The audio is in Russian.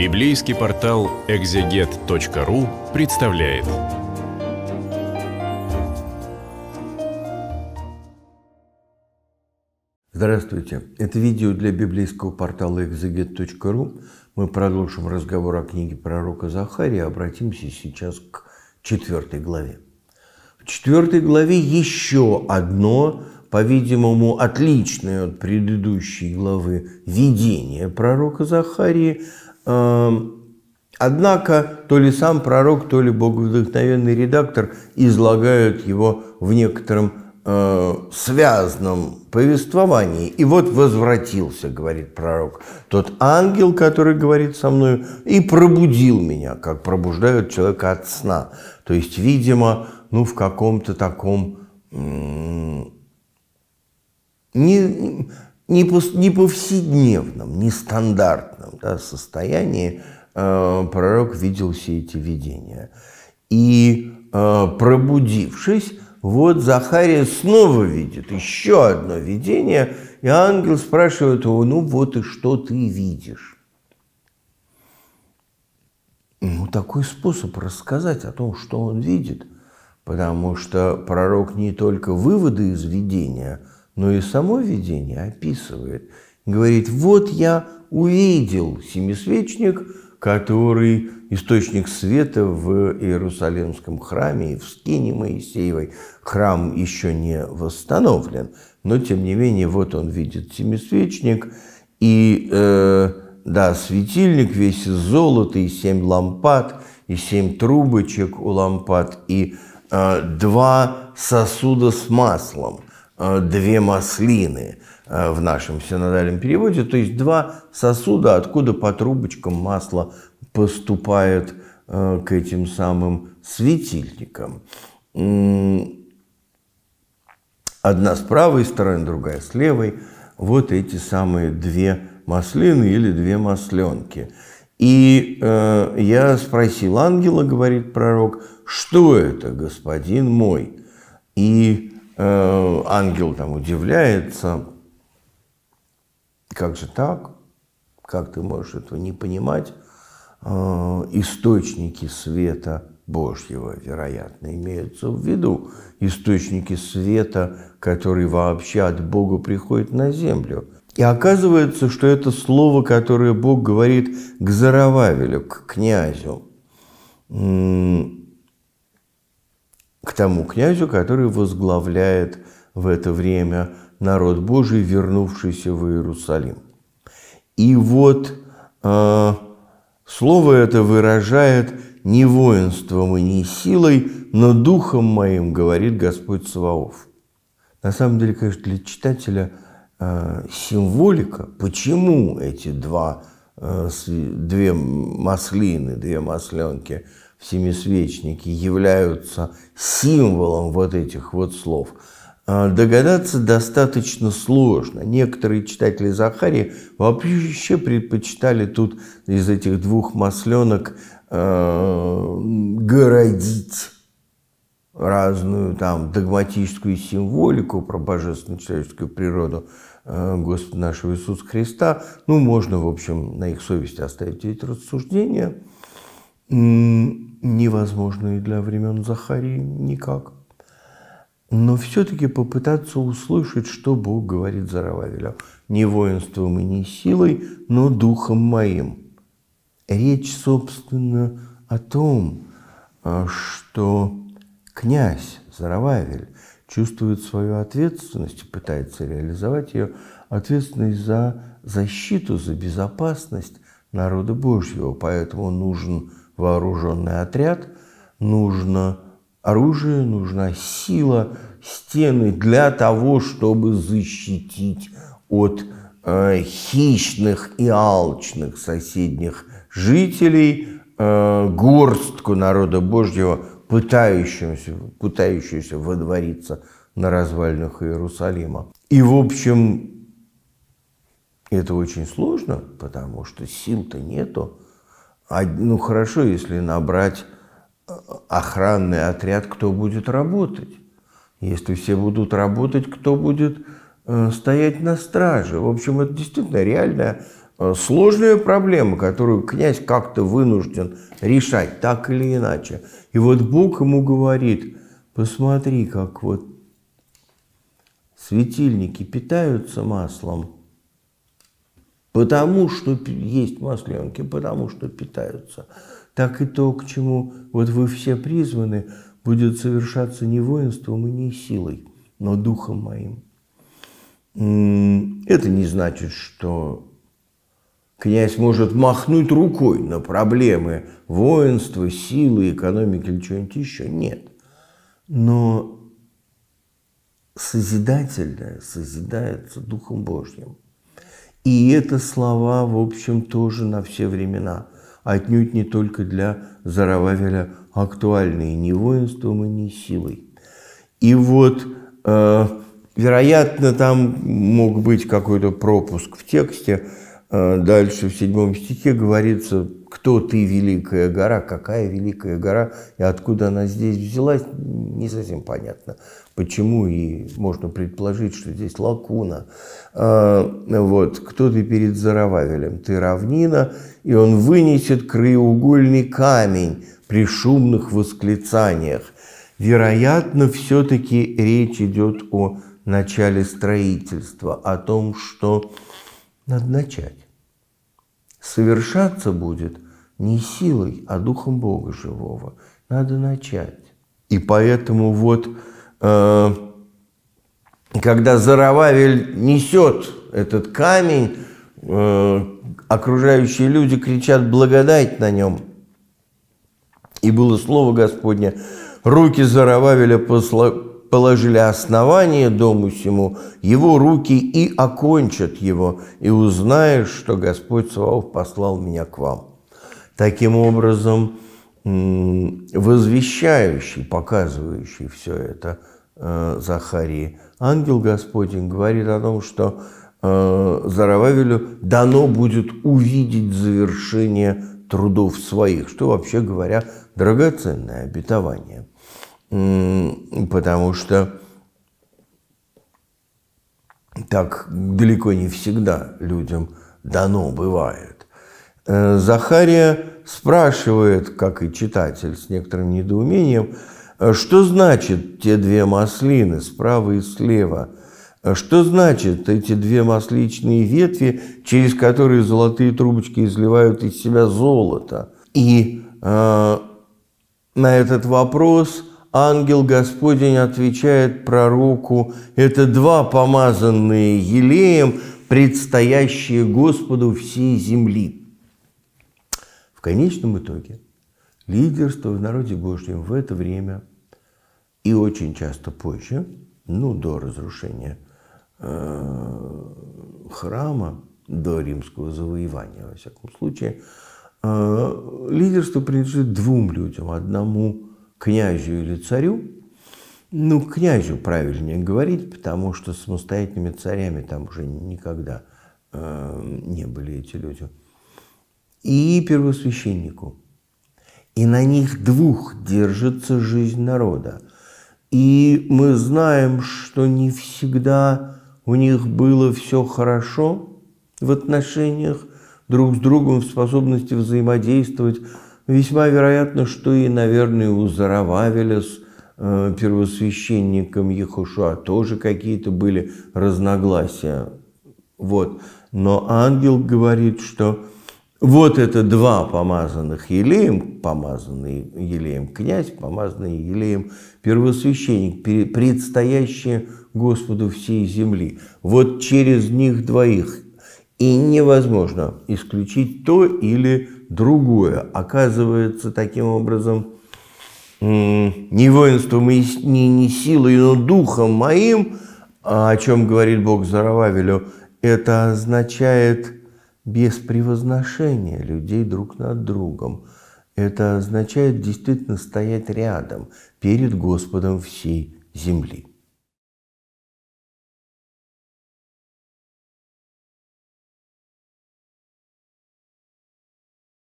Библейский портал экзегет.ру представляет. Здравствуйте! Это видео для библейского портала экзегет.ру. Мы продолжим разговор о книге пророка Захария. Обратимся сейчас к четвертой главе. В четвертой главе еще одно по-видимому, отличное от предыдущей главы видение пророка Захарии, Эм, однако то ли сам пророк, то ли боговдохновенный редактор излагают его в некотором э, связанном повествовании. И вот возвратился, говорит пророк, тот ангел, который говорит со мной, и пробудил меня, как пробуждают человека от сна. То есть, видимо, ну, в каком-то таком... не, не, не повседневном, нестандартном да, состоянии э, пророк видел все эти видения. И э, пробудившись, вот Захария снова видит еще одно видение, и ангел спрашивает его, ну вот и что ты видишь? Ну, такой способ рассказать о том, что он видит, потому что пророк не только выводы из видения – но и само видение описывает. Говорит, вот я увидел семисвечник, который источник света в Иерусалимском храме и в скине Моисеевой. Храм еще не восстановлен, но тем не менее вот он видит семисвечник и э, да, светильник весь из золота и семь лампад и семь трубочек у лампад и э, два сосуда с маслом – Э, две маслины э, в нашем синодальном переводе, то есть два сосуда, откуда по трубочкам масло поступает э, к этим самым светильникам. Одна с правой стороны, другая с левой. Вот эти самые две маслины или две масленки. И э, я спросил ангела, говорит пророк, что это, господин мой? И Э, ангел там удивляется, как же так, как ты можешь этого не понимать, э, источники света Божьего, вероятно, имеются в виду источники света, которые вообще от Бога приходят на землю. И оказывается, что это слово, которое Бог говорит к Зарававелю, к князю, к тому князю, который возглавляет в это время народ Божий, вернувшийся в Иерусалим. И вот э, слово это выражает не воинством и не силой, но духом моим, говорит Господь Саваоф. На самом деле, конечно, для читателя э, символика, почему эти два, э, две маслины, две масленки – семисвечники являются символом вот этих вот слов, а, догадаться достаточно сложно. Некоторые читатели Захарии вообще предпочитали тут из этих двух масленок а, городить разную там догматическую символику про божественную человеческую природу а, Господа нашего Иисуса Христа. Ну, можно, в общем, на их совести оставить эти рассуждения – невозможно и для времен Захарии никак. Но все-таки попытаться услышать, что Бог говорит Зарававелю. Не воинством и не силой, но духом моим. Речь, собственно, о том, а, что князь Зарававель чувствует свою ответственность и пытается реализовать ее, ответственность за защиту, за безопасность народа Божьего. Поэтому нужен вооруженный отряд, нужно оружие, нужна сила, стены для того, чтобы защитить от э, хищных и алчных соседних жителей э, горстку народа Божьего, пытающегося, пытающегося водвориться на развалинах Иерусалима. И, в общем, это очень сложно, потому что сил-то нету. А, ну хорошо, если набрать э, охранный отряд, кто будет работать. Если все будут работать, кто будет э, стоять на страже. В общем, это действительно реальная э, сложная проблема, которую князь как-то вынужден решать, так или иначе. И вот Бог ему говорит, посмотри, как вот светильники питаются маслом – потому что есть масленки, потому что питаются. Так и то, к чему вот вы все призваны, будет совершаться не воинством и не силой, но духом моим. Это не значит, что князь может махнуть рукой на проблемы воинства, силы, экономики или чего-нибудь еще. Нет. Но созидательное созидается Духом Божьим. И это слова, в общем, тоже на все времена, отнюдь не только для Зарававеля актуальные ни воинством и ни силой. И вот, э, вероятно, там мог быть какой-то пропуск в тексте. Э, дальше в седьмом стихе говорится кто ты, Великая гора, какая Великая гора и откуда она здесь взялась, не совсем понятно. Почему и можно предположить, что здесь лакуна. А, вот, кто ты перед Зарававелем? Ты равнина, и он вынесет краеугольный камень при шумных восклицаниях. Вероятно, все-таки речь идет о начале строительства, о том, что надо начать совершаться будет не силой, а Духом Бога живого. Надо начать. И поэтому вот, э, когда Зарававель несет этот камень, э, окружающие люди кричат благодать на нем. И было слово Господне, руки Зарававеля посла, положили основание дому сему, его руки и окончат его, и узнаешь, что Господь Саваоф послал меня к вам». Таким образом, возвещающий, показывающий все это э, Захарии, ангел Господень говорит о том, что э, Зарававелю дано будет увидеть завершение трудов своих, что, вообще говоря, драгоценное обетование потому что так далеко не всегда людям дано бывает. Э, Захария спрашивает, как и читатель с некоторым недоумением, «А что значит те две маслины справа и слева? А что значит эти две масличные ветви, через которые золотые трубочки изливают из себя золото? И э, на этот вопрос – ангел Господень отвечает пророку, это два помазанные елеем, предстоящие Господу всей земли. В конечном итоге лидерство в народе Божьем в это время и очень часто позже, ну, до разрушения э, храма, до римского завоевания, во всяком случае, э, лидерство принадлежит двум людям. Одному – князю или царю, ну, князю правильнее говорить, потому что самостоятельными царями там уже никогда э, не были эти люди, и первосвященнику. И на них двух держится жизнь народа. И мы знаем, что не всегда у них было все хорошо в отношениях друг с другом, в способности взаимодействовать, Весьма вероятно, что и, наверное, у Зарававеля с э, первосвященником Ехушуа тоже какие-то были разногласия. Вот. Но ангел говорит, что вот это два помазанных елеем, помазанный елеем князь, помазанный елеем первосвященник, предстоящие Господу всей земли. Вот через них двоих и невозможно исключить то или другое. Оказывается, таким образом, не воинством и не, не силой, но духом моим, а о чем говорит Бог Зарававелю, это означает без превозношения людей друг над другом. Это означает действительно стоять рядом перед Господом всей земли.